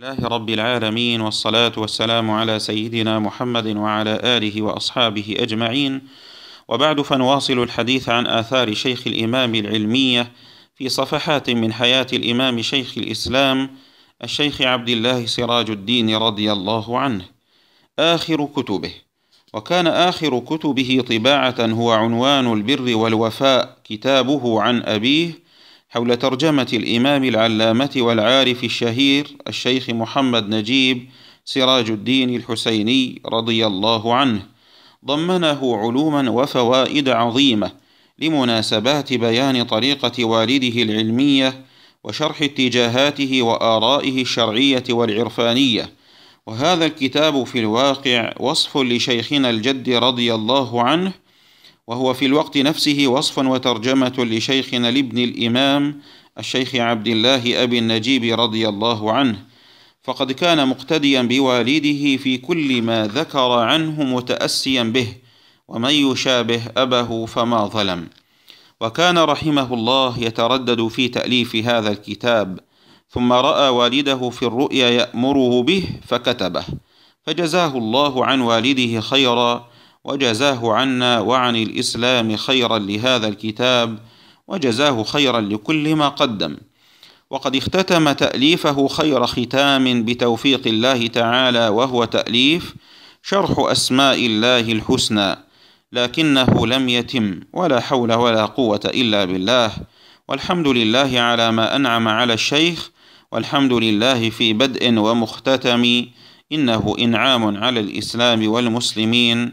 لله رب العالمين والصلاة والسلام على سيدنا محمد وعلى آله وأصحابه أجمعين وبعد فنواصل الحديث عن آثار شيخ الإمام العلمية في صفحات من حياة الإمام شيخ الإسلام الشيخ عبد الله سراج الدين رضي الله عنه آخر كتبه وكان آخر كتبه طباعة هو عنوان البر والوفاء كتابه عن أبيه حول ترجمة الإمام العلامة والعارف الشهير الشيخ محمد نجيب سراج الدين الحسيني رضي الله عنه ضمنه علوما وفوائد عظيمة لمناسبات بيان طريقة والده العلمية وشرح اتجاهاته وآرائه الشرعية والعرفانية وهذا الكتاب في الواقع وصف لشيخنا الجد رضي الله عنه وهو في الوقت نفسه وصفا وترجمة لشيخنا لابن الإمام الشيخ عبد الله أبي النجيب رضي الله عنه فقد كان مقتديا بوالده في كل ما ذكر عنه متأسيا به ومن يشابه أبه فما ظلم وكان رحمه الله يتردد في تأليف هذا الكتاب ثم رأى والده في الرؤيا يأمره به فكتبه فجزاه الله عن والده خيرا وجزاه عنا وعن الإسلام خيرا لهذا الكتاب وجزاه خيرا لكل ما قدم وقد اختتم تأليفه خير ختام بتوفيق الله تعالى وهو تأليف شرح أسماء الله الحسنى لكنه لم يتم ولا حول ولا قوة إلا بالله والحمد لله على ما أنعم على الشيخ والحمد لله في بدء ومختتم إنه إنعام على الإسلام والمسلمين